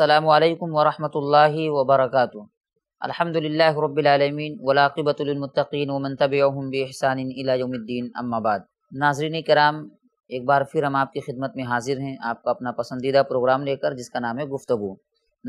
असलकम वरहमल वबरक अलहमदिल्ला रबालमीन वलाक़बतमतकीन वमन तबीम बहसान इलायद्दीन अम्माबाद नाजरीन कराम एक बार फिर हम आपकी खिदमत में हाजिर हैं आपका अपना पसंदीदा प्रोग्राम लेकर जिसका नाम है गुफ्तु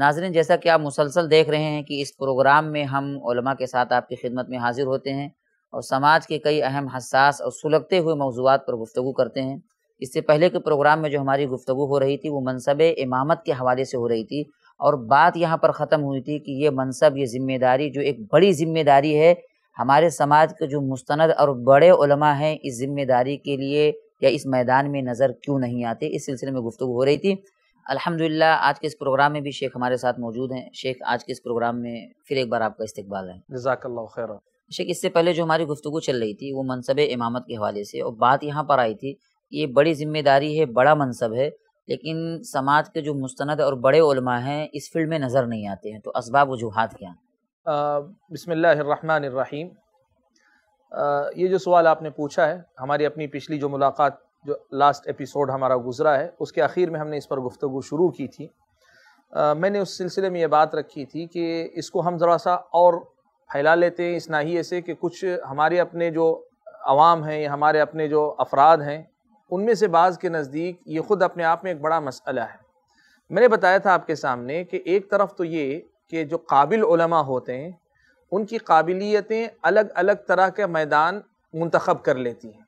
नाजरीन जैसा कि आप मुसलसल देख रहे हैं कि इस प्रोग्राम में हम के साथ आपकी खिदमत में हाजिर होते हैं और समाज के कई अहम हसास और सुलगते हुए मौजूद पर गुफ्तु करते हैं इससे पहले के प्रोग्राम में जो हमारी गुफ्तु हो रही थी वो मनसब इमामत के हवाले से हो रही थी और बात यहाँ पर ख़त्म हुई थी कि ये मनसब ये ज़िम्मेदारी जो एक बड़ी ज़िम्मेदारी है हमारे समाज के जो मुस्ंद और बड़े हैं इस ज़िम्मेदारी के लिए या इस मैदान में नज़र क्यों नहीं आते इस सिलसिले में गुफ्तु हो रही थी अल्हम्दुलिल्लाह आज के इस प्रोग्राम में भी शेख हमारे साथ मौजूद हैं शेख आज के इस प्रोग्राम में फिर एक बार आपका इस्तबाल है जजाकल्ला शेख इससे पहले जो हमारी गुफ्तु चल रही थी वो मनसब इमामत के हवाले से और बात यहाँ पर आई थी ये बड़ी जिम्मेदारी है बड़ा मनसब है लेकिन समाज के जो मुस्ंद और बड़े उलमा हैं इस फील्ड में नज़र नहीं आते हैं तो इसबाब वजूहत क्या बसमिल्लर ये जो सवाल आपने पूछा है हमारी अपनी पिछली जो मुलाकात जो लास्ट एपिसोड हमारा गुजरा है उसके आखिर में हमने इस पर गुफ्तु शुरू की थी आ, मैंने उस सिलसिले में ये बात रखी थी कि इसको हम ज़रा सा और फैला लेते हैं इस नाहिए से कि कुछ हमारे अपने जो आवाम हैं या हमारे अपने जो अफराद हैं उनमें से बाज़ के नज़दीक ये ख़ुद अपने आप में एक बड़ा मसला है मैंने बताया था आपके सामने कि एक तरफ तो ये कि जो काबिल उलमा होते हैं उनकी काबिलियतें अलग अलग तरह के मैदान मंतखब कर लेती हैं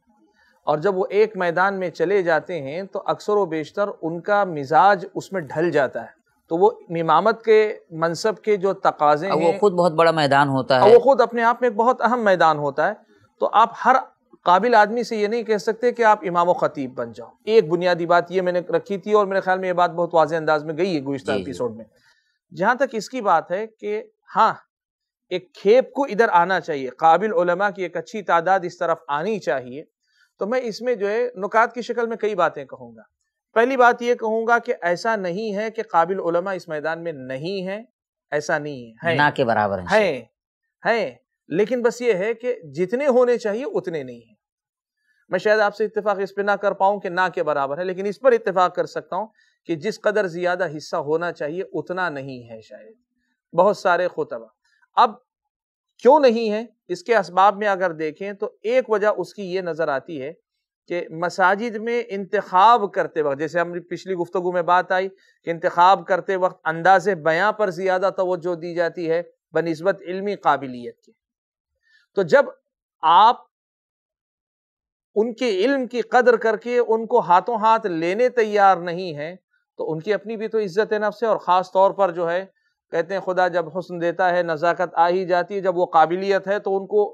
और जब वो एक मैदान में चले जाते हैं तो अक्सर व बेशतर उनका मिजाज उसमें ढल जाता है तो वो इमामत के मनसब के जो तकाजे हैं वो खुद बहुत बड़ा मैदान होता है वो खुद अपने आप में एक बहुत अहम मैदान होता है तो आप हर काबिल आदमी से ये नहीं कह सकते कि आप इमाम ख़तीब बन जाओ एक बुनियादी बात ये मैंने रखी थी और मेरे ख्याल में ये बात बहुत वाज अंदाज में गई है गुज्त एपिसोड में जहाँ तक इसकी बात है कि हाँ एक खेप को इधर आना चाहिए काबिल उलमा की एक अच्छी तादाद इस तरफ आनी चाहिए तो मैं इसमें जो है नुकात की शक्ल में कई बातें कहूँगा पहली बात ये कहूँगा कि ऐसा नहीं है कि काबिल उलमा इस मैदान में नहीं है ऐसा नहीं है ना के बराबर है, है, है लेकिन बस ये है कि जितने होने चाहिए उतने नहीं है मैं शायद आपसे इतफाक़ इस पर ना कर पाऊँ कि ना के बराबर है लेकिन इस पर इतफाक़ कर सकता हूँ कि जिस कदर ज़्यादा हिस्सा होना चाहिए उतना नहीं है शायद बहुत सारे खुतबा अब क्यों नहीं है इसके इसबाब में अगर देखें तो एक वजह उसकी ये नज़र आती है कि मसाजिद में इंतखब करते वक्त जैसे हम पिछली गुफ्तु में बात आई कि इंतखब करते वक्त अंदाज बयां पर ज़्यादा तोज्जो दी जाती है बनस्बत इल्मी काबिलियत के तो जब आप उनके इल्म की कदर करके उनको हाथों हाथ लेने तैयार नहीं हैं तो उनकी अपनी भी तो इज्जत नफ्स है और ख़ास तौर पर जो है कहते हैं खुदा जब हुस्न देता है नज़ाकत आ ही जाती है जब वो काबिलियत है तो उनको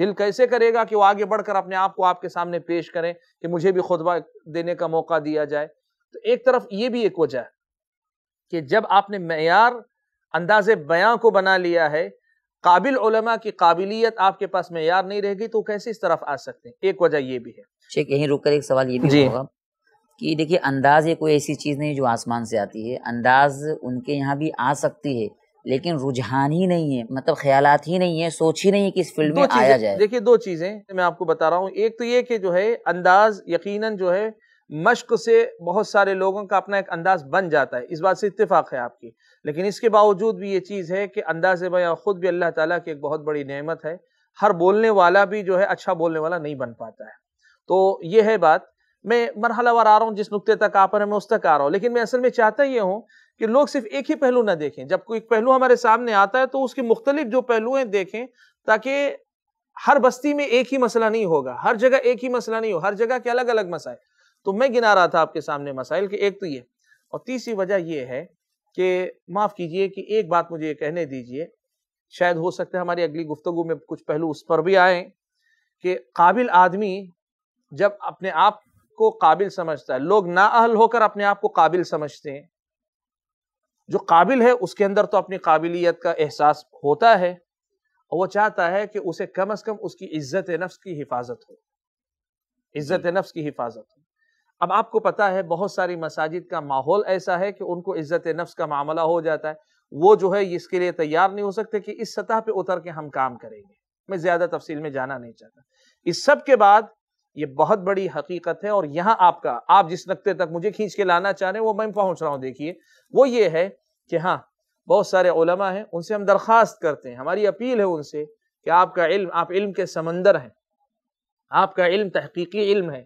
दिल कैसे करेगा कि वो आगे बढ़कर अपने आप को आपके सामने पेश करें कि मुझे भी खुतबा देने का मौका दिया जाए तो एक तरफ ये भी एक वजह है कि जब आपने मैार अंदाज बयां को बना लिया है काबिल उलमा की काबिलियत आपके पास मैार नहीं रहेगी तो कैसे इस तरफ आ सकते हैं एक वजह ये भी है ठीक यहीं रुक कर एक सवाल ये भी होगा कि देखिए अंदाज ये कोई ऐसी चीज़ नहीं जो आसमान से आती है अंदाज उनके यहाँ भी आ सकती है लेकिन रुझान ही नहीं है मतलब ख्याल ही नहीं है सोच ही नहीं है कि इस फिल्म में आया जाए देखिए दो चीज़ें मैं आपको बता रहा हूँ एक तो ये कि जो है अंदाज यकीनन जो है मश्क से बहुत सारे लोगों का अपना एक अंदाज बन जाता है इस बात से इत्तेफाक है आपकी लेकिन इसके बावजूद भी ये चीज़ है कि अंदाज बयां ख़ुद भी अल्लाह ताला की एक बहुत बड़ी नेमत है हर बोलने वाला भी जो है अच्छा बोलने वाला नहीं बन पाता है तो ये है बात मैं मरहला वार आ रहा हूँ जिस नुकते तक आप रहे मैं उस तक आ रहा हूँ लेकिन मैं असल में चाहता ये हूँ कि लोग सिर्फ एक ही पहलू ना देखें जब कोई पहलू हमारे सामने आता है तो उसके मुख्तलिफ जो पहलू हैं देखें ताकि हर बस्ती में एक ही मसला नहीं होगा हर जगह एक ही मसला नहीं हो हर जगह के अलग अलग मसाए तो मैं गिना रहा था आपके सामने मसाइल कि एक तो ये और तीसरी वजह यह है कि माफ़ कीजिए कि एक बात मुझे ये कहने दीजिए शायद हो सकता है हमारी अगली गुफ्तगु में कुछ पहलू उस पर भी आए कि काबिल आदमी जब अपने आप को काबिल समझता है लोग नाअहल होकर अपने आप को काबिल समझते हैं जो काबिल है उसके अंदर तो अपनी काबिलियत का एहसास होता है और वो चाहता है कि उसे कम अज़ कम उसकी इज्जत नफ्स की हिफाजत हो इज्जत नफ्स की हिफाजत हो अब आपको पता है बहुत सारी मसाजिद का माहौल ऐसा है कि उनको इज्जत नफ्स का मामला हो जाता है वो जो है इसके लिए तैयार नहीं हो सकते कि इस सतह पर उतर के हम काम करेंगे मैं ज़्यादा तफसील में जाना नहीं चाहता इस सब के बाद ये बहुत बड़ी हकीकत है और यहाँ आपका आप जिस नक्ते तक मुझे खींच के लाना चाह रहे हैं वो मैं पहुँच रहा हूँ देखिए वो ये है कि हाँ बहुत सारे उलमा हैं उनसे हम दरख्वास्त करते हैं हमारी अपील है उनसे कि आपका इल्म आप इल्म के समंदर हैं आपका इल्म तहकीकी इल्म है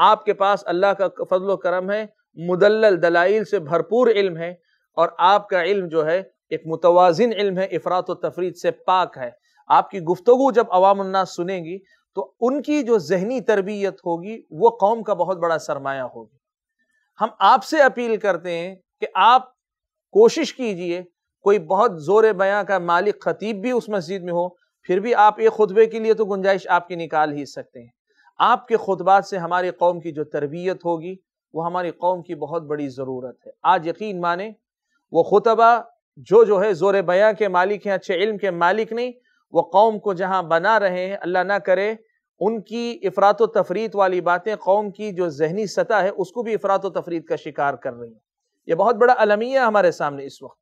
आपके पास अल्लाह का फजल करम है मुदल दलाइल से भरपूर इल्म है और आपका इल्म जो है एक मुतवाजिन इल्म है अफरात तफरीत से पाक है आपकी गुफ्तु जब अवामन्नास सुनेंगी तो उनकी जो जहनी तरबियत होगी वो कौम का बहुत बड़ा सरमाया होगी हम आपसे अपील करते हैं कि आप कोशिश कीजिए कोई बहुत ज़ोर बयां का मालिक खतीब भी उस मस्जिद में हो फिर भी आप एक खुतबे के लिए तो गुंजाइश आपकी निकाल ही सकते हैं आपके खुतबात से हमारी कौम की जो तरबियत होगी वो हमारी कौम की बहुत बड़ी ज़रूरत है आज यकीन माने वो खुतबा जो जो है ज़ोर बया के मालिक हैं अच्छे इल्म के मालिक नहीं वो कौम को जहाँ बना रहे हैं अल्लाह ना करे उनकी अफरात व तफरीत वाली बातें कौम की जो जहनी सतह है उसको भी अफरात व तफरीत का शिकार कर रही है ये बहुत बड़ा अलमिया है हमारे सामने इस वक्त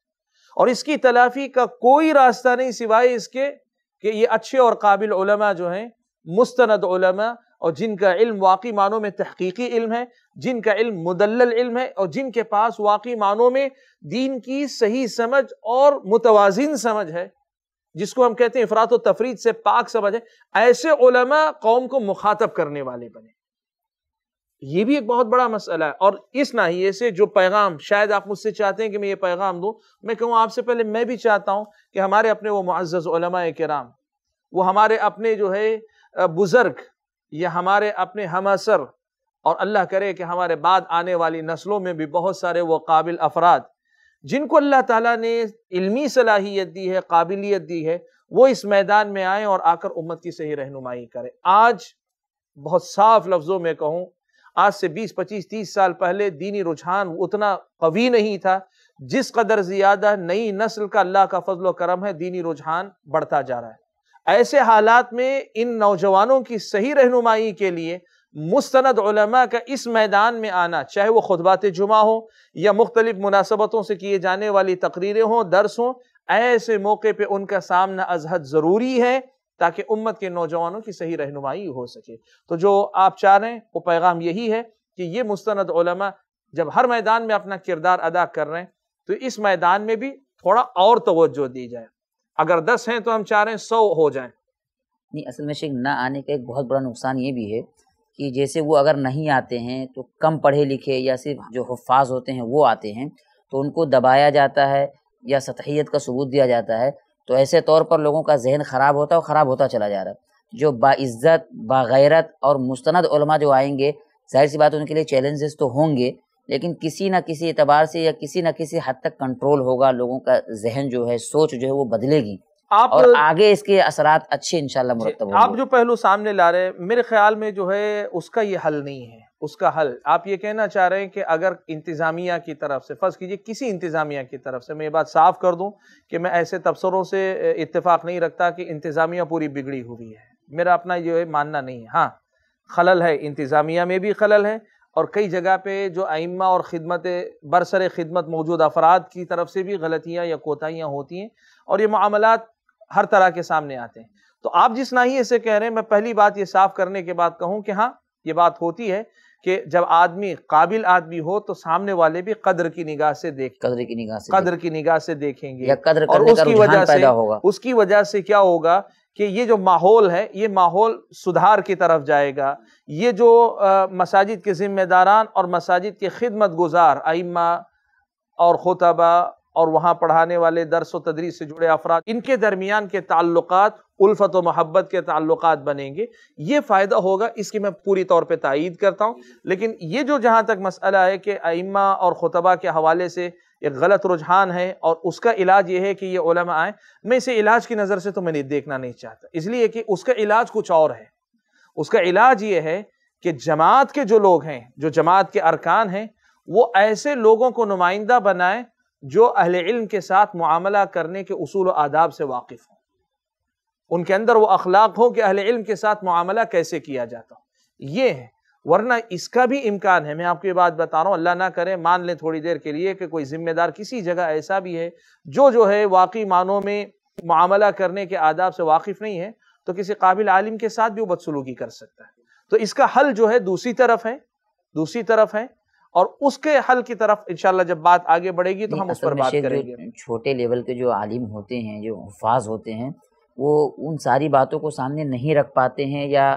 और इसकी तलाफी का कोई रास्ता नहीं सिवाय इसके कि ये अच्छे और काबिल जो हैं मुस्ंद और जिनका इल्म वाकई मानों में तहकीकी इल्म है जिनका इल्म मुदल इल्म है और जिनके पास वाकई मानों में दीन की सही समझ और मुतवाजिन समझ है जिसको हम कहते हैं अफरात तफरीद से पाक समझ है ऐसे कौम को मुखातब करने वाले बने ये भी एक बहुत बड़ा मसला है और इस नाहिए से जो पैगाम शायद आप मुझसे चाहते हैं कि मैं ये पैगाम दूँ मैं कहूँ आपसे पहले मैं भी चाहता हूँ कि हमारे अपने वो मुआज़ कराम वो हमारे अपने जो है बुज़ुर्ग ये हमारे अपने हम असर और अल्लाह करे कि हमारे बाद आने वाली नस्लों में भी बहुत सारे वो काबिल अफराद जिनको अल्लाह ताला ने इल्मी सलाहियत दी है काबिलियत दी है वो इस मैदान में आए और आकर उम्मत की सही रहनुमाई करें आज बहुत साफ लफ्ज़ों में कहूँ आज से 20, 25, 30 साल पहले दीनी रुझान उतना कवी नहीं था जिस कदर ज़्यादा नई नस्ल का अल्लाह का फजल करम है दीनी रुझान बढ़ता जा रहा है ऐसे हालात में इन नौजवानों की सही रहनुमाई के लिए मुस्ंद का इस मैदान में आना चाहे वो खुतबात जुमा हो या मुख्तलिफ मुनासबतों से किए जाने वाली तकरीरें हों दर्स हों ऐसे मौके पर उनका सामना अजहद ज़रूरी है ताकि उम्मत के नौजवानों की सही रहनुमाई हो सके तो जो आप चाह रहे हैं वो पैगाम यही है कि ये मुस्ंद जब हर मैदान में अपना किरदार अदा कर रहे हैं तो इस मैदान में भी थोड़ा और तवज्जो दी जाए अगर दस हैं तो हम चाह रहे हैं सौ हो जाए नहीं असल में शेख ना आने का एक बहुत बड़ा नुकसान ये भी है कि जैसे वो अगर नहीं आते हैं तो कम पढ़े लिखे या सिर्फ जो हफाज होते हैं वो आते हैं तो उनको दबाया जाता है या सतहियत का सबूत दिया जाता है तो ऐसे तौर पर लोगों का जहन ख़राब होता है और ख़राब होता चला जा रहा है जो बाज़्ज़त बागैरत और मुस्ंद जो आएंगे जाहिर सी बात उनके लिए चैलेंजेस तो होंगे लेकिन किसी ना किसी एतबार से या किसी ना किसी हद तक कंट्रोल होगा लोगों का जहन जो है सोच जो है वो बदलेगी आप और आगे इसके असरात अच्छे इंशाल्लाह मुरतब आप जो पहलू सामने ला रहे हैं मेरे ख्याल में जो है उसका ये हल नहीं है उसका हल आप ये कहना चाह रहे हैं कि अगर इंतज़ामिया की तरफ से फ़र्ज़ कीजिए किसी इंतज़ामिया की तरफ से मैं ये बात साफ़ कर दूं कि मैं ऐसे तबसरों से इत्तेफाक नहीं रखता कि इंतज़ामिया पूरी बिगड़ी हुई है मेरा अपना ये मानना नहीं है हाँ खलल है इंतज़ामिया में भी खलल है और कई जगह पे जो आइम्मा और ख़िदमत बरसर ख़िदमत मौजूद अफराद की तरफ से भी गलतियाँ या कोताहियाँ होती हैं और ये मामला हर तरह के सामने आते हैं तो आप जिस ना ही इसे कह रहे हैं मैं पहली बात ये साफ़ करने के बाद कहूँ कि हाँ ये बात होती है कि जब आदमी काबिल आदमी हो तो सामने वाले भी कदर की निगाह से देख कदर की निगाह से कदर की निगाह से देखेंगे या कदर और उसकी वजह से होगा उसकी वजह से क्या होगा कि ये जो माहौल है ये माहौल सुधार की तरफ जाएगा ये जो मसाजिद के ज़िम्मेदारान और मसाजिद के खिदमत गुजार आइमा और खुतबा और वहाँ पढ़ाने वाले दरस व तदरीस से जुड़े अफराद इनके दरमियान के ताल्लुकात उल्फत व महब्बत के ताल्लुकात बनेंगे ये फ़ायदा होगा इसकी मैं पूरी तौर पर तइद करता हूँ लेकिन ये जो जहाँ तक मसला है कि आइमा और खुतबा के हवाले से एक गलत रुझान है और उसका इलाज ये है कि ये उलमा आए मैं इसे इलाज की नज़र से तो मैं देखना नहीं चाहता इसलिए कि उसका इलाज कुछ और है उसका इलाज ये है कि जमात के जो लोग हैं जो जमात के अरकान हैं वो ऐसे लोगों को नुमाइंदा बनाएं जो अहल इल्म के साथ मामला करने के असूल आदाब से वाकिफ़ हों उनके अंदर वो अखलाक हो कि अहल इल्म के साथ मामला कैसे किया जाता हो ये है वरना इसका भी इम्कान है मैं आपको ये बात बता रहा हूँ अल्लाह ना करे मान लें थोड़ी देर के लिए कि कोई ज़िम्मेदार किसी जगह ऐसा भी है जो जो है वाकई मानों में मामला करने के आदाब से वाकिफ़ नहीं है तो किसी काबिल आलिम के साथ भी वो बदसलूकी कर सकता है तो इसका हल जो है दूसरी तरफ है दूसरी तरफ है और उसके हल की तरफ इंशाल्लाह जब बात आगे बढ़ेगी तो हम उस पर बात करेंगे छोटे लेवल के जो आलिम होते हैं जो हफाज होते हैं वो उन सारी बातों को सामने नहीं रख पाते हैं या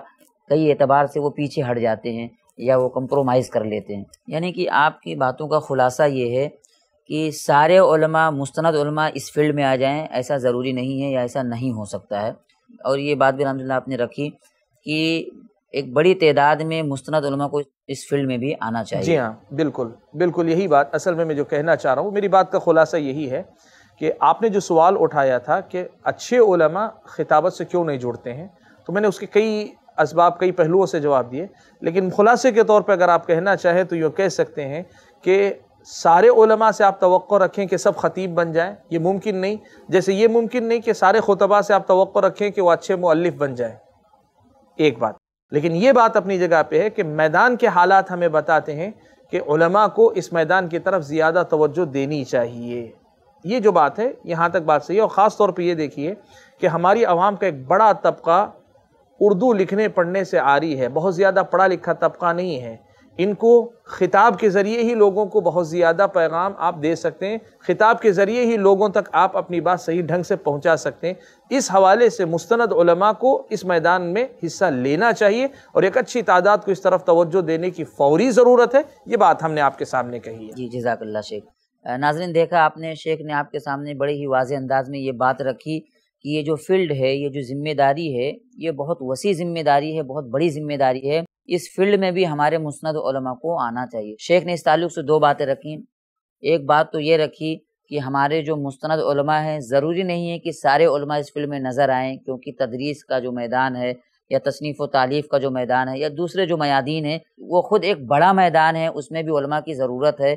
कई एतबार से वो पीछे हट जाते हैं या वो कम्प्रोमाइज़ कर लेते हैं यानी कि आपकी बातों का ख़ुलासा ये है कि सारे मुस्ंद इस फील्ड में आ जाएं ऐसा ज़रूरी नहीं है या ऐसा नहीं हो सकता है और ये बात भी अलहमदिल्ला आपने रखी कि एक बड़ी तादाद में मुस्ंद को इस फील्ड में भी आना चाहिए जी हाँ बिल्कुल बिल्कुल यही बात असल में मैं जो कहना चाह रहा हूँ मेरी बात का खुलासा यही है कि आपने जो सवाल उठाया था कि अच्छे ख़िताबत से क्यों नहीं जुड़ते हैं तो मैंने उसके कई इसबाब कई पहलुओं से जवाब दिए लेकिन खुलासे के तौर पर अगर आप कहना चाहें तो यूँ कह सकते हैं कि सारे उलमा से आप तो रखें कि सब ख़तीब बन जाएं ये मुमकिन नहीं जैसे ये मुमकिन नहीं कि सारे खुतबा से आप तो रखें कि वो अच्छे मुल्लिफ बन जाएं एक बात लेकिन ये बात अपनी जगह पे है कि मैदान के हालात हमें बताते हैं कि को इस मैदान की तरफ ज़्यादा तवज्जो देनी चाहिए ये जो बात है यहाँ तक बात सही है और ख़ास तौर पर यह देखिए कि हमारी आवाम का एक बड़ा तबका उर्दू लिखने पढ़ने से आ रही है बहुत ज़्यादा पढ़ा लिखा तबका नहीं है इनको ख़िताब के ज़रिए ही लोगों को बहुत ज़्यादा पैगाम आप दे सकते हैं ख़िताब के ज़रिए ही लोगों तक आप अपनी बात सही ढंग से पहुंचा सकते हैं इस हवाले से मुस्ंद को इस मैदान में हिस्सा लेना चाहिए और एक अच्छी तादाद को इस तरफ तवज्जो देने की फौरी ज़रूरत है ये बात हमने आपके सामने कही है जी जजाकल्ला शेख नाजरन देखा आपने शेख ने आपके सामने बड़े ही वाज अंदाज में ये बात रखी कि ये जो फील्ड है ये जो जिम्मेदारी है ये बहुत वसी जिम्मेदारी है बहुत बड़ी जिम्मेदारी है इस फील्ड में भी हमारे मुस्ंद को आना चाहिए शेख ने इस तल्लु से दो बातें रखी एक बात तो ये रखी कि हमारे जो मुस्ंद हैं ज़रूरी नहीं है कि सारे इस फील्ड में नज़र आएँ क्योंकि तदरीस का जो मैदान है या तसनीफ़ व तालीफ़ का जो मैदान है या दूसरे जो मैदीन है वो ख़ुद एक बड़ा मैदान है उसमें भी की ज़रूरत है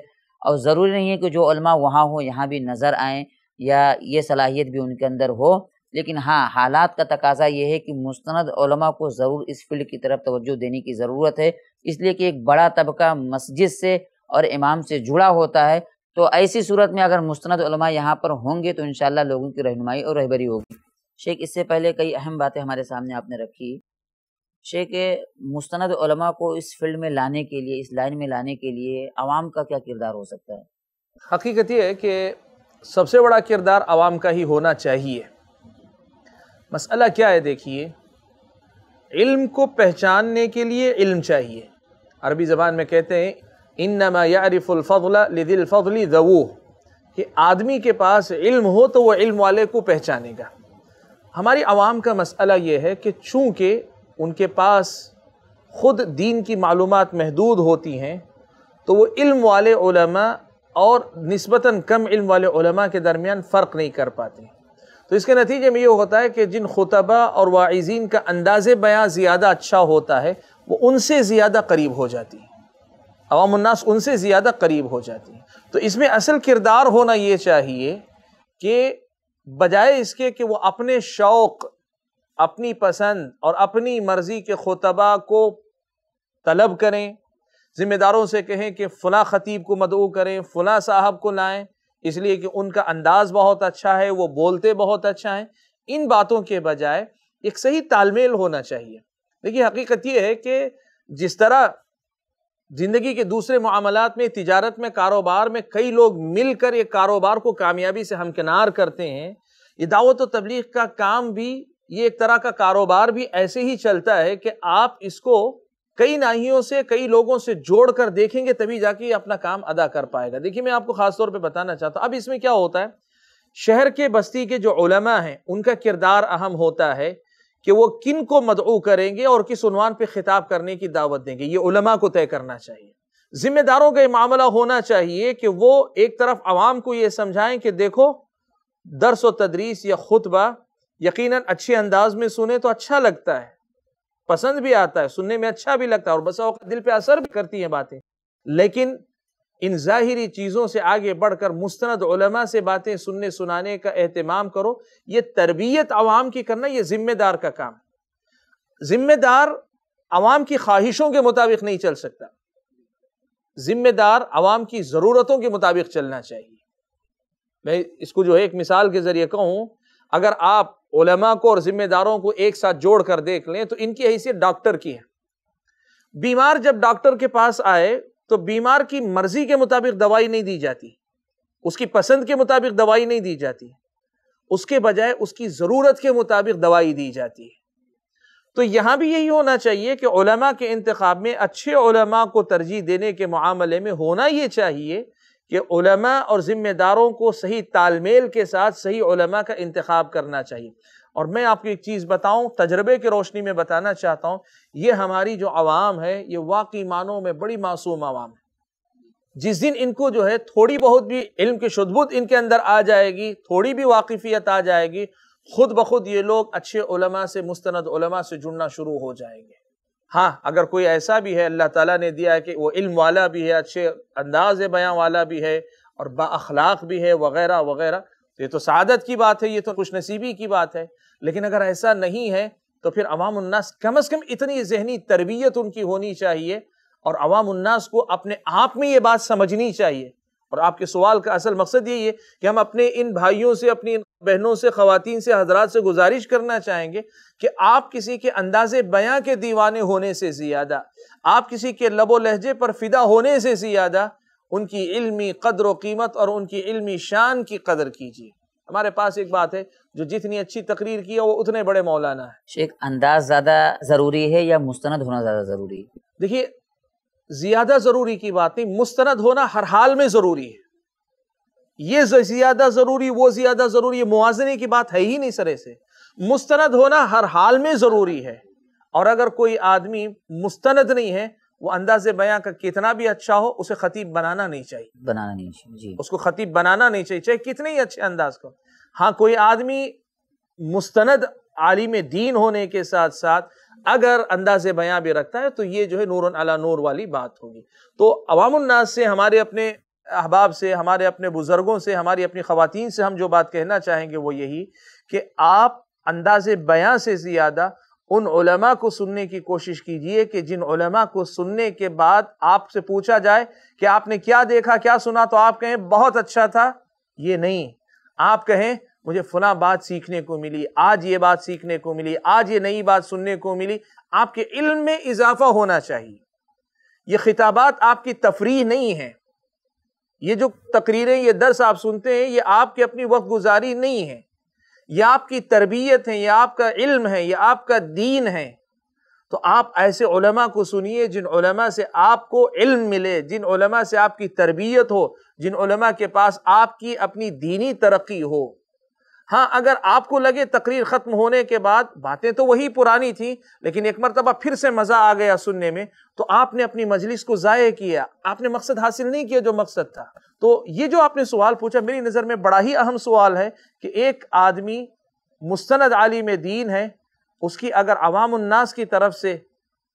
और ज़रूरी नहीं है कि जो वहाँ हो यहाँ भी नज़र आएँ या ये सलाहियत भी उनके अंदर हो लेकिन हाँ हालात का तकाजा ये है कि मुस्ंद को ज़रूर इस फील्ड की तरफ तोज्जो देने की ज़रूरत है इसलिए कि एक बड़ा तबका मस्जिद से और इमाम से जुड़ा होता है तो ऐसी सूरत में अगर मुस्तंद यहाँ पर होंगे तो इन लोगों की रहनुमाई और रहबरी होगी शेख इससे पहले कई अहम बातें हमारे सामने आपने रखी शेख मुस्ंद को इस फील्ड में लाने के लिए इस लाइन में लाने के लिए आवाम का क्या किरदार हो सकता है हकीकत यह है कि सबसे बड़ा किरदार आवाम का ही होना चाहिए मसला क्या है देखिए इल्म को पहचानने के लिए इल्म चाहिए अरबी ज़बान में कहते हैं इन नमा यारिफ़ुल्फ़ला लदिलफ़ली दवो कि आदमी के पास इल्म हो तो वह इल्म वाले को पहचानेगा हमारी आवाम का मसला ये है कि चूँकि उनके पास ख़ुद दीन की मालूम महदूद होती हैं तो वो इल्म वाले और नस्बता कम इल्म वाले के दरमियान फ़र्क नहीं कर पाते तो इसके नतीजे में ये होता है कि जिन खुतबा और वाइजीन का अंदाज़ बयाँ ज़्यादा अच्छा होता है वो उनसे ज़्यादा करीब हो जाती है अवामनास उनसे ज़्यादा करीब हो जाती है तो इसमें असल किरदार होना ये चाहिए कि बजाय इसके कि वो अपने शौक़ अपनी पसंद और अपनी मर्ज़ी के खुतबा को तलब करें ज़िम्मेदारों से कहें कि फ़लाँ ख़तीब को मदऊ करें फ़लाँ साहब को लाएँ इसलिए कि उनका अंदाज बहुत अच्छा है वो बोलते बहुत अच्छा है इन बातों के बजाय एक सही तालमेल होना चाहिए देखिए हकीकत यह है कि जिस तरह ज़िंदगी के दूसरे मामलों में तिजारत में कारोबार में कई लोग मिलकर ये कारोबार को कामयाबी से हमकिनार करते हैं ये दावत तबलीग का काम भी ये एक तरह का कारोबार भी ऐसे ही चलता है कि आप इसको कई नाहियों से कई लोगों से जोड़कर देखेंगे तभी जाके अपना काम अदा कर पाएगा देखिए मैं आपको खासतौर पर बताना चाहता हूँ अब इसमें क्या होता है शहर के बस्ती के जो उलमा हैं उनका किरदार अहम होता है कि वो किन को मदऊ करेंगे और किस उनवान पे खिताब करने की दावत देंगे ये उलमा को तय करना चाहिए जिम्मेदारों का ये मामला होना चाहिए कि वो एक तरफ आवाम को ये समझाएं कि देखो दरस व तदरीस या खुतबा यकीनन अच्छे अंदाज में सुने तो अच्छा लगता है पसंद भी आता है सुनने में अच्छा भी लगता है और बसा अवत दिल पे असर भी करती हैं बातें लेकिन इन जाहिरी चीज़ों से आगे बढ़कर मुस्तनद उलमा से बातें सुनने सुनाने का अहतमाम करो ये तरबियत आवाम की करना ये ज़िम्मेदार का काम ज़िम्मेदार आवाम की ख्वाहिशों के मुताबिक नहीं चल सकता ज़िम्मेदार आवाम की ज़रूरतों के मुताबिक चलना चाहिए मैं इसको जो है एक मिसाल के ज़रिए कहूँ अगर आप उलमा को और जिम्मेदारों को एक साथ जोड़ कर देख लें तो इनकी हैसियत डॉक्टर की है बीमार जब डॉक्टर के पास आए तो बीमार की मर्जी के मुताबिक दवाई नहीं दी जाती उसकी पसंद के मुताबिक दवाई नहीं दी जाती उसके बजाय उसकी ज़रूरत के मुताबिक दवाई दी जाती है तो यहाँ भी यही होना चाहिए कि के इंतखब में अच्छे को तरजीह देने के मामले में होना ये चाहिए कि और ज़िम्मेदारों को सही तालमेल के साथ सही उलमा का इंतखा करना चाहिए और मैं आपको एक चीज़ बताऊं तजर्बे की रोशनी में बताना चाहता हूं ये हमारी जो आवाम है ये वाकई मानों में बड़ी मासूम आवाम है जिस दिन इनको जो है थोड़ी बहुत भी इल्म की शुदबुद इनके अंदर आ जाएगी थोड़ी भी वाकफियत आ जाएगी खुद बखुद ये लोग अच्छे उलमा से मुस्ंद से जुड़ना शुरू हो जाएंगे हाँ अगर कोई ऐसा भी है अल्लाह ताला ने दिया है कि वो इल्म वाला भी है अच्छे अंदाज बयां वाला भी है और बाखलाक भी है वगैरह वगैरह तो ये तो शादत की बात है ये तो खुशनसीबी नसीबी की बात है लेकिन अगर ऐसा नहीं है तो फिर अवामनास कम अज़ कम इतनी जहनी तरबियत उनकी होनी चाहिए और अवामनास को अपने आप में ये बात समझनी चाहिए और आपके सवाल का असल मकसद यही है कि हम अपने इन भाइयों से अपनी इन बहनों से खातन से हजरात से गुजारिश करना चाहेंगे कि आप किसी के अंदाज बयां के दीवाने होने से ज़्यादा आप किसी के लबो लहजे पर फिदा होने से ज़्यादा उनकी इल्मी कदर व कीमत और उनकी इल्मी शान की कदर कीजिए हमारे पास एक बात है जो जितनी अच्छी तकरीर की है वो उतने बड़े मौलाना है शेख अंदाज ज़्यादा ज़रूरी है या मुस्त होना ज़्यादा ज़रूरी है देखिए ज्यादा जरूरी की बात नहीं मुस्तरद होना हर हाल में जरूरी है ये ज्यादा जरूरी वो ज्यादा जरूरी मुआजने की बात है ही नहीं सरे से मुस्तरद होना हर हाल में जरूरी है और अगर कोई आदमी मुस्तंद नहीं है वो अंदाज बयां का कितना भी अच्छा हो उसे खतीब बनाना नहीं चाहिए बनाना नहीं चाहिए उसको खतीब बनाना नहीं चाहिए चाहे कितने ही अच्छे अंदाज को हाँ कोई आदमी मुस्तंद आलिम दीन होने के साथ साथ अगर अंदाज बयां भी रखता है तो ये जो है नूर अला नूर वाली बात होगी तो अवामनास से हमारे अपने अहबाब से हमारे अपने बुज़ुर्गों से हमारी अपनी ख़वातीन से हम जो बात कहना चाहेंगे वो यही कि आप अंदाज बयां से ज़्यादा उन उलमा को सुनने की कोशिश कीजिए कि जिन उलमा को सुनने के बाद आपसे पूछा जाए कि आपने क्या देखा क्या सुना तो आप कहें बहुत अच्छा था ये नहीं आप कहें मुझे फला बात सीखने को मिली आज ये बात सीखने को मिली आज ये नई बात सुनने को मिली आपके इल्म में इजाफा होना चाहिए ये खिताबात आपकी तफरी नहीं है ये जो तकरीरें ये दर्स आप सुनते हैं ये आपकी अपनी वक्त गुजारी नहीं है यह आपकी तरबियत है यह आपका इल्म है यह आपका दीन है तो आप ऐसे उलमा को सुनिए जिन उलमा से आपको इल्म मिले जिन उलमा से आपकी तरबियत हो जिन उलमा के पास आपकी अपनी दीनी तरक्की हो हाँ अगर आपको लगे तकरीर ख़त्म होने के बाद बातें तो वही पुरानी थी लेकिन एक मरतबा फिर से मज़ा आ गया सुनने में तो आपने अपनी मजलिस को ज़ाय किया आपने मकसद हासिल नहीं किया जो मकसद था तो ये जो आपने सवाल पूछा मेरी नज़र में बड़ा ही अहम सवाल है कि एक आदमी मुस्तंद में दीन है उसकी अगर अवामनास की तरफ से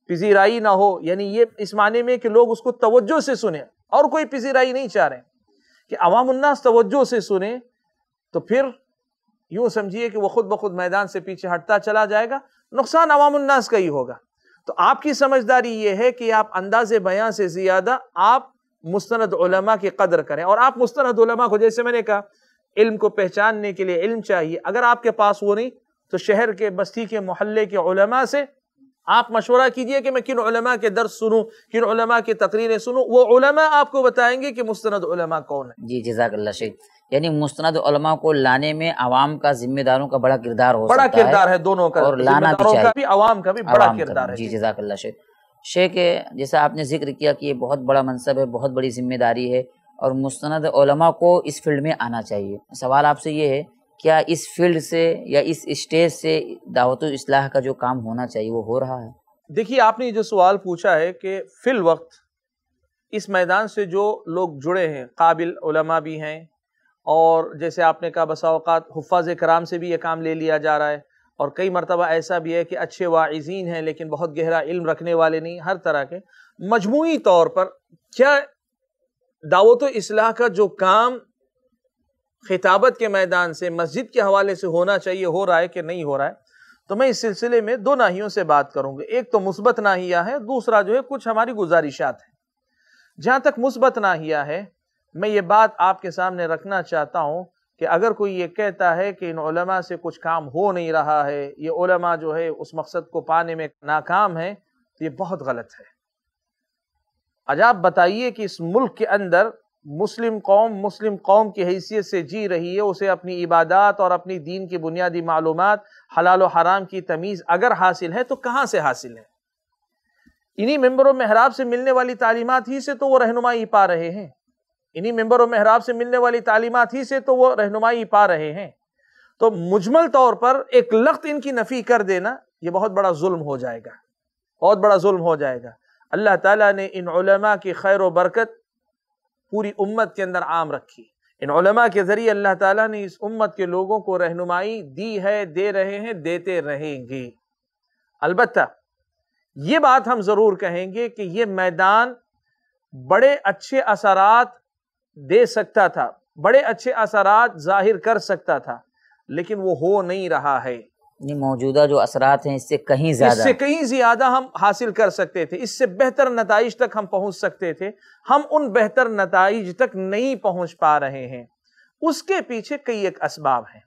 पिजीराई ना हो यानी ये इस माने में कि लोग उसको तवज्जो से सुने और कोई पिजीराई नहीं चाह रहे कि अवामनास तवज्जो से सुने तो फिर यूं समझिए कि वो खुद ब खुद मैदान से पीछे हटता चला जाएगा नुकसान अवामन्नास का ही होगा तो आपकी समझदारी ये है कि आप अंदाज बयां से ज़्यादा आप मुस्ंद उलमा की कदर करें और आप मुस्ंद उलमा को जैसे मैंने कहा इल्म को पहचानने के लिए इल्म चाहिए अगर आपके पास वो नहीं तो शहर के बस्ती के मोहल्ले के उलमा से आप मशवरा कीजिए कि मैं किन उलमा के दर्स सुनूं किन उलमा की तकरीरें सुनूं वो उलमा आपको बताएंगे कि मुस्तनद उलमा कौन है जी जजाकल्ला शेख यानी मुस्तनद उलमा को लाने में आवाम का जिम्मेदारों का बड़ा किरदार हो बड़ा किरदार है, है दोनों का और लाना भी का भी आवाम का भी बड़ा किरदार है जी जजाकल्ला शेख शेख जैसा आपने जिक्र किया कि ये बहुत बड़ा मनसब है बहुत बड़ी जिम्मेदारी है और मुस्तनद उलमा को इस फील्ड में आना चाहिए सवाल आपसे ये है क्या इस फील्ड से या इस स्टेज से दावत इसलाह का जो काम होना चाहिए वो हो रहा है देखिए आपने जो सवाल पूछा है कि फिल वक्त इस मैदान से जो लोग जुड़े हैं काबिल उलमा भी हैं और जैसे आपने कहा बसाओकात हफाज कराम से भी ये काम ले लिया जा रहा है और कई मरतबा ऐसा भी है कि अच्छे वाइजीन हैं लेकिन बहुत गहरा इल्म रखने वाले नहीं हर तरह के मजमू तौर पर क्या दावत इसलाह का जो काम खिताबत के मैदान से मस्जिद के हवाले से होना चाहिए हो रहा है कि नहीं हो रहा है तो मैं इस सिलसिले में दो नाहियों से बात करूंगा एक तो मुस्बत नाहिया है दूसरा जो है कुछ हमारी गुजारिशात है जहाँ तक मुस्बत नाहिया है मैं ये बात आपके सामने रखना चाहता हूँ कि अगर कोई ये कहता है कि इन उलमा से कुछ काम हो नहीं रहा है ये उलमा जो है उस मकसद को पाने में नाकाम है तो ये बहुत गलत है आज आप बताइए कि इस मुल्क के अंदर मुस्लिम कौम मुस्लिम कौम की हैसियत से जी रही है उसे अपनी इबादत और अपनी दीन की बुनियादी मालूम हलाल हराम की तमीज़ अगर हासिल है तो कहाँ से हासिल है इन्हीं मेम्बर महराब से मिलने वाली तालीमत ही से तो वो रहनुमाई पा रहे हैं इन्हीं मेम्बर महराब से मिलने वाली तालीमत ही से तो वो रहनुमाई पा रहे हैं तो मुजमल तौर पर एक लख्त इनकी नफ़ी कर देना ये बहुत बड़ा जुल्म हो जाएगा बहुत बड़ा जुल्म हो जाएगा अल्लाह ताला ने इन उलमा की खैर व बरकत पूरी उम्मत के अंदर आम रखी इन उलमा के ज़रिए अल्लाह ताला ने इस उम्मत के लोगों को रहनुमाई दी है दे रहे हैं देते रहेंगे अलबत् ये बात हम ज़रूर कहेंगे कि ये मैदान बड़े अच्छे असरात दे सकता था बड़े अच्छे असरात जाहिर कर सकता था लेकिन वो हो नहीं रहा है मौजूदा जो असरात हैं इससे कहीं ज्यादा इससे कहीं ज्यादा हम हासिल कर सकते थे इससे बेहतर नतज तक हम पहुंच सकते थे हम उन बेहतर नतज तक नहीं पहुंच पा रहे हैं उसके पीछे कई एक असबाब हैं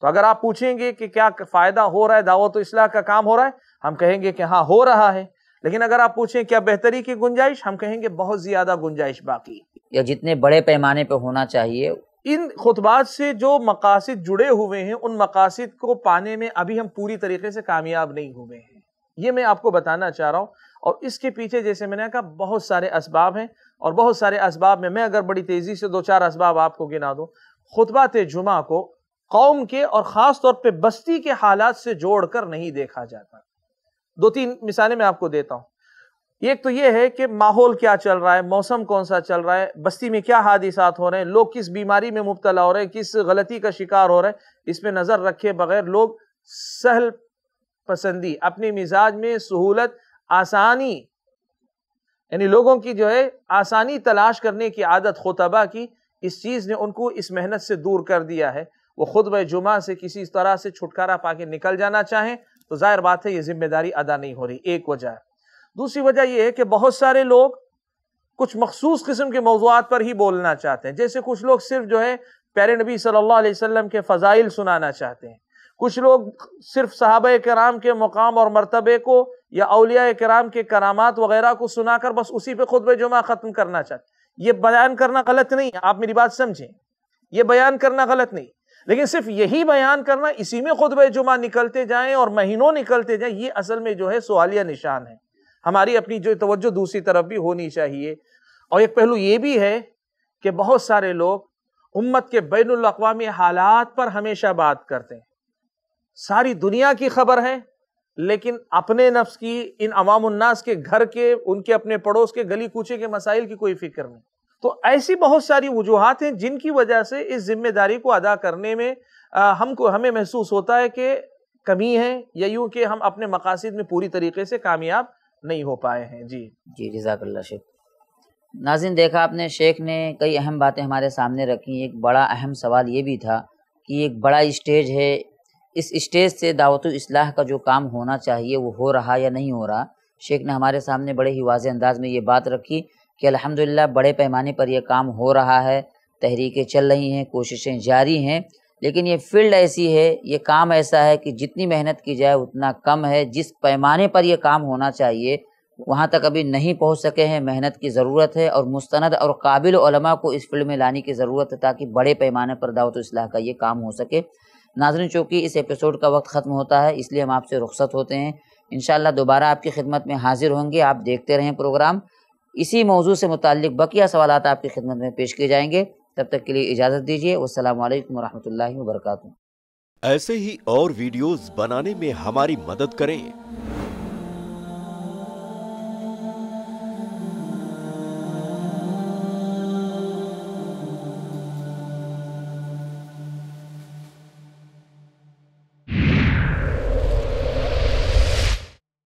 तो अगर आप पूछेंगे कि क्या फ़ायदा हो रहा है दावत तो इसलाह का काम हो रहा है हम कहेंगे कि हाँ हो रहा है लेकिन अगर आप पूछें क्या बेहतरी की गुंजाइश हम कहेंगे बहुत ज़्यादा गुंजाइश बाकी या जितने बड़े पैमाने पर होना चाहिए इन खुतबात से जो मकासद जुड़े हुए हैं उन मकासद को पाने में अभी हम पूरी तरीके से कामयाब नहीं हुए हैं ये मैं आपको बताना चाह रहा हूँ और इसके पीछे जैसे मैंने कहा बहुत सारे इसबाब हैं और बहुत सारे इसबाब में मैं अगर बड़ी तेज़ी से दो चार असबाब आपको गिना दूँ खुतबात जुमा को कौम के और ख़ास तौर पर बस्ती के हालात से जोड़ कर नहीं देखा जाता दो तीन मिसालें मैं आपको देता हूँ एक तो ये है कि माहौल क्या चल रहा है मौसम कौन सा चल रहा है बस्ती में क्या हादिसात हो रहे हैं लोग किस बीमारी में मुबतला हो रहे हैं किस गलती का शिकार हो रहे हैं इस पर नज़र रखे बगैर लोग सहल पसंदी अपने मिजाज में सहूलत आसानी यानी लोगों की जो है आसानी तलाश करने की आदत खुतबा की इस चीज़ ने उनको इस मेहनत से दूर कर दिया है वो खुद व जुमा से किसी तरह से छुटकारा पा के निकल जाना चाहें तो ज़ाहिर बात है ये जिम्मेदारी अदा नहीं हो रही एक वजह दूसरी वजह यह है कि बहुत सारे लोग कुछ मखसूस किस्म के मौजूद पर ही बोलना चाहते हैं जैसे कुछ लोग सिर्फ जो है प्यारे नबी सल्लल्लाहु अलैहि वसल्लम के फ़ज़ाइल सुनाना चाहते हैं कुछ लोग सिर्फ साहब कराम के मकाम और मरतबे को या अलिया कराम के करामात वगैरह को सुनाकर बस उसी पे खुतब जुमा ख़त्म करना चाहते ये बयान करना गलत नहीं है आप मेरी बात समझें यह बयान करना गलत नहीं लेकिन सिर्फ यही बयान करना इसी में खुतब जुमा निकलते जाएं और महीनों निकलते जाएं ये असल में जो है सवालिया निशान है हमारी अपनी जो तवज्जो दूसरी तरफ भी होनी चाहिए और एक पहलू ये भी है कि बहुत सारे लोग उम्मत के बैन अवी हालात पर हमेशा बात करते हैं सारी दुनिया की खबर है लेकिन अपने नफ्स की इन अवामन्नास के घर के उनके अपने पड़ोस के गली कूचे के मसाइल की कोई फिक्र नहीं तो ऐसी बहुत सारी वजूहत हैं जिनकी वजह से इस जिम्मेदारी को अदा करने में हमको हमें महसूस होता है कि कमी है या यूं कि हम अपने मकासद में पूरी तरीके से कामयाब नहीं हो पाए हैं जी जी जजाकल्ला शेख नाजिन देखा आपने शेख ने कई अहम बातें हमारे सामने रखी एक बड़ा अहम सवाल ये भी था कि एक बड़ा स्टेज है इस स्टेज से दावत इसलाह का जो काम होना चाहिए वो हो रहा या नहीं हो रहा शेख ने हमारे सामने बड़े ही वाज अंदाज में ये बात रखी कि अलहमदिल्ला बड़े पैमाने पर यह काम हो रहा है तहरीकें चल रही हैं कोशिशें जारी हैं लेकिन ये फील्ड ऐसी है ये काम ऐसा है कि जितनी मेहनत की जाए उतना कम है जिस पैमाने पर यह काम होना चाहिए वहाँ तक अभी नहीं पहुँच सके हैं मेहनत की ज़रूरत है और मुस्तंद और काबिल को इस फील्ड में लाने की ज़रूरत है ताकि बड़े पैमाने पर दावत असलाह का ये काम हो सके नाजरन चूँकि इस एपिसोड का वक्त ख़त्म होता है इसलिए हम आपसे रुख्सत होते हैं इन दोबारा आपकी खिदमत में हाजिर होंगे आप देखते रहें प्रोग्राम इसी मौजू से मुतल बकिया सवाल आपकी खिदमत में पेश किए जाएंगे तब तक के लिए इजाज़त दीजिए वालकम वरहमल वर्क ऐसे ही और वीडियोज़ बनाने में हमारी मदद करें